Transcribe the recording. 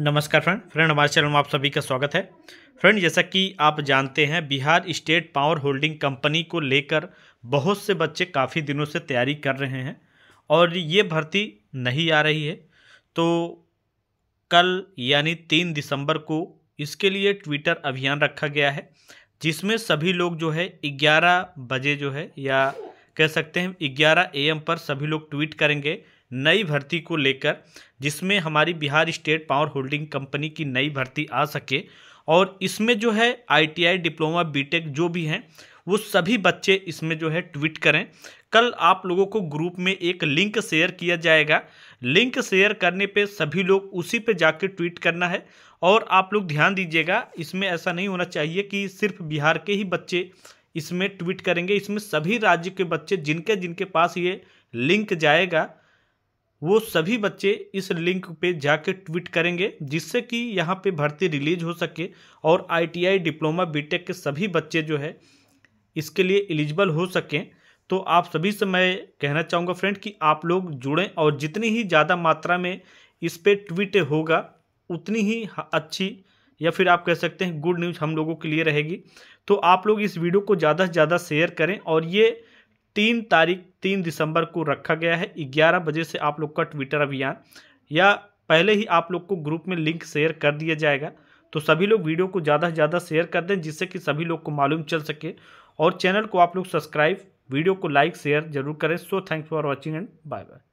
नमस्कार friend friend हमारे channel में आप सभी का स्वागत है फ्रेंड जैसा कि आप जानते हैं Bihar state power holding company को लेकर बहुत से बच्चे काफ़ी दिनों से तैयारी कर रहे हैं और ये भर्ती नहीं आ रही है तो कल यानी तीन दिसंबर को इसके लिए ट्विटर अभियान रखा गया है जिसमें सभी लोग जो है ग्यारह बजे जो है या कह सकते हैं ग्यारह ए पर सभी लोग ट्वीट करेंगे नई भर्ती को लेकर जिसमें हमारी Bihar state power holding company की नई भर्ती आ सके और इसमें जो है आईटीआई डिप्लोमा बीटेक जो भी हैं वो सभी बच्चे इसमें जो है ट्वीट करें कल आप लोगों को ग्रुप में एक लिंक शेयर किया जाएगा लिंक शेयर करने पे सभी लोग उसी पे जाके ट्वीट करना है और आप लोग ध्यान दीजिएगा इसमें ऐसा नहीं होना चाहिए कि सिर्फ बिहार के ही बच्चे इसमें ट्वीट करेंगे इसमें सभी राज्य के बच्चे जिनके जिनके पास ये लिंक जाएगा वो सभी बच्चे इस लिंक पे जाके ट्वीट करेंगे जिससे कि यहाँ पे भर्ती रिलीज हो सके और आईटीआई डिप्लोमा बीटेक के सभी बच्चे जो है इसके लिए एलिजिबल हो सकें तो आप सभी से मैं कहना चाहूँगा फ्रेंड कि आप लोग जुड़ें और जितनी ही ज़्यादा मात्रा में इस पर ट्वीट होगा उतनी ही अच्छी या फिर आप कह सकते हैं गुड न्यूज़ हम लोगों के लिए रहेगी तो आप लोग इस वीडियो को ज़्यादा से ज़्यादा शेयर करें और ये तीन तारीख तीन दिसंबर को रखा गया है ग्यारह बजे से आप लोग का ट्विटर अभियान या पहले ही आप लोग को ग्रुप में लिंक शेयर कर दिया जाएगा तो सभी लोग वीडियो को ज़्यादा से ज़्यादा शेयर कर दें जिससे कि सभी लोग को मालूम चल सके और चैनल को आप लोग सब्सक्राइब वीडियो को लाइक शेयर जरूर करें so thanks for watching and bye bye